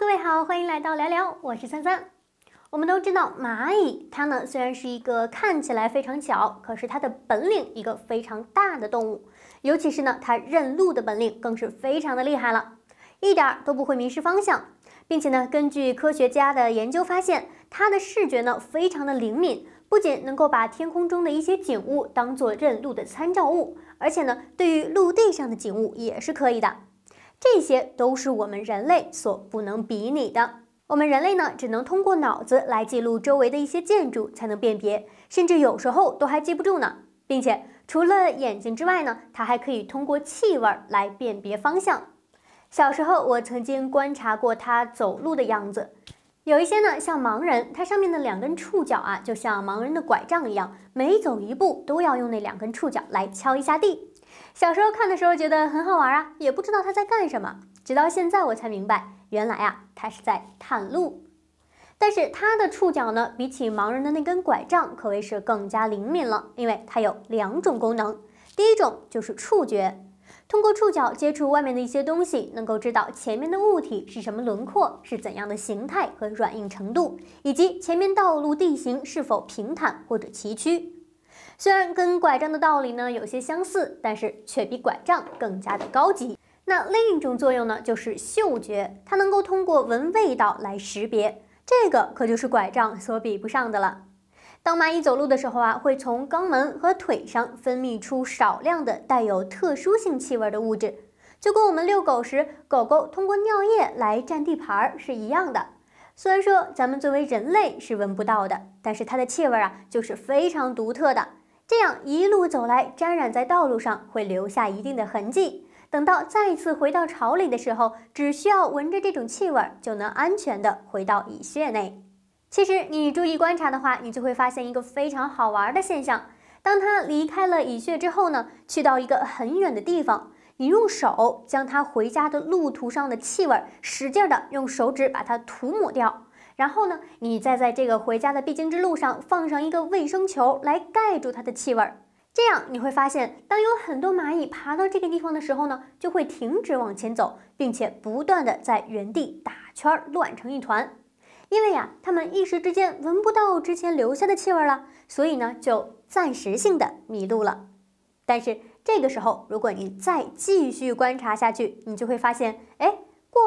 各位好，欢迎来到聊聊，我是三三。我们都知道蚂蚁，它呢虽然是一个看起来非常小，可是它的本领一个非常大的动物，尤其是呢它认路的本领更是非常的厉害了，一点儿都不会迷失方向，并且呢根据科学家的研究发现，它的视觉呢非常的灵敏，不仅能够把天空中的一些景物当做认路的参照物，而且呢对于陆地上的景物也是可以的。这些都是我们人类所不能比拟的。我们人类呢，只能通过脑子来记录周围的一些建筑才能辨别，甚至有时候都还记不住呢。并且除了眼睛之外呢，它还可以通过气味来辨别方向。小时候我曾经观察过它走路的样子，有一些呢像盲人，它上面的两根触角啊，就像盲人的拐杖一样，每走一步都要用那两根触角来敲一下地。小时候看的时候觉得很好玩啊，也不知道它在干什么。直到现在我才明白，原来啊，它是在探路。但是它的触角呢，比起盲人的那根拐杖，可谓是更加灵敏了，因为它有两种功能。第一种就是触觉，通过触角接触外面的一些东西，能够知道前面的物体是什么轮廓，是怎样的形态和软硬程度，以及前面道路地形是否平坦或者崎岖。虽然跟拐杖的道理呢有些相似，但是却比拐杖更加的高级。那另一种作用呢，就是嗅觉，它能够通过闻味道来识别，这个可就是拐杖所比不上的了。当蚂蚁走路的时候啊，会从肛门和腿上分泌出少量的带有特殊性气味的物质，就跟我们遛狗时，狗狗通过尿液来占地盘是一样的。虽然说咱们作为人类是闻不到的，但是它的气味啊就是非常独特的。这样一路走来，沾染在道路上会留下一定的痕迹。等到再次回到巢里的时候，只需要闻着这种气味，就能安全的回到蚁穴内。其实你注意观察的话，你就会发现一个非常好玩的现象：当它离开了蚁穴之后呢，去到一个很远的地方，你用手将它回家的路途上的气味，使劲的用手指把它涂抹掉。然后呢，你再在这个回家的必经之路上放上一个卫生球来盖住它的气味儿，这样你会发现，当有很多蚂蚁爬到这个地方的时候呢，就会停止往前走，并且不断的在原地打圈，儿，乱成一团。因为呀，它们一时之间闻不到之前留下的气味了，所以呢，就暂时性的迷路了。但是这个时候，如果你再继续观察下去，你就会发现，哎。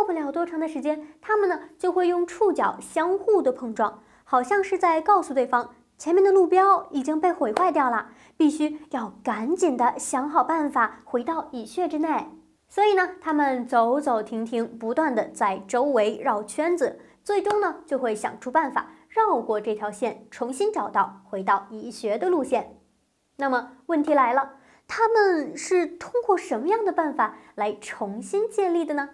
过不了多长的时间，他们呢就会用触角相互的碰撞，好像是在告诉对方，前面的路标已经被毁坏掉了，必须要赶紧的想好办法回到蚁穴之内。所以呢，他们走走停停，不断的在周围绕圈子，最终呢就会想出办法绕过这条线，重新找到回到蚁穴的路线。那么问题来了，他们是通过什么样的办法来重新建立的呢？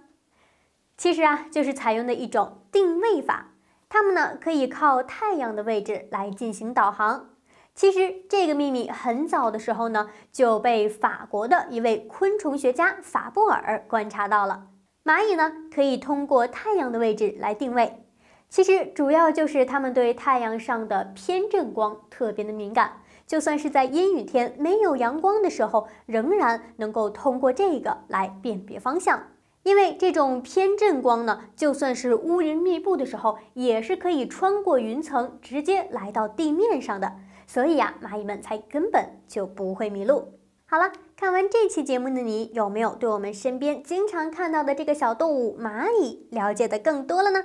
其实啊，就是采用的一种定位法，它们呢可以靠太阳的位置来进行导航。其实这个秘密很早的时候呢就被法国的一位昆虫学家法布尔观察到了。蚂蚁呢可以通过太阳的位置来定位。其实主要就是它们对太阳上的偏振光特别的敏感，就算是在阴雨天没有阳光的时候，仍然能够通过这个来辨别方向。因为这种偏振光呢，就算是乌云密布的时候，也是可以穿过云层直接来到地面上的，所以呀，蚂蚁们才根本就不会迷路。好了，看完这期节目的你，有没有对我们身边经常看到的这个小动物蚂蚁了解的更多了呢？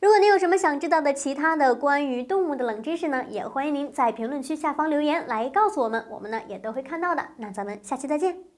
如果您有什么想知道的其他的关于动物的冷知识呢，也欢迎您在评论区下方留言来告诉我们，我们呢也都会看到的。那咱们下期再见。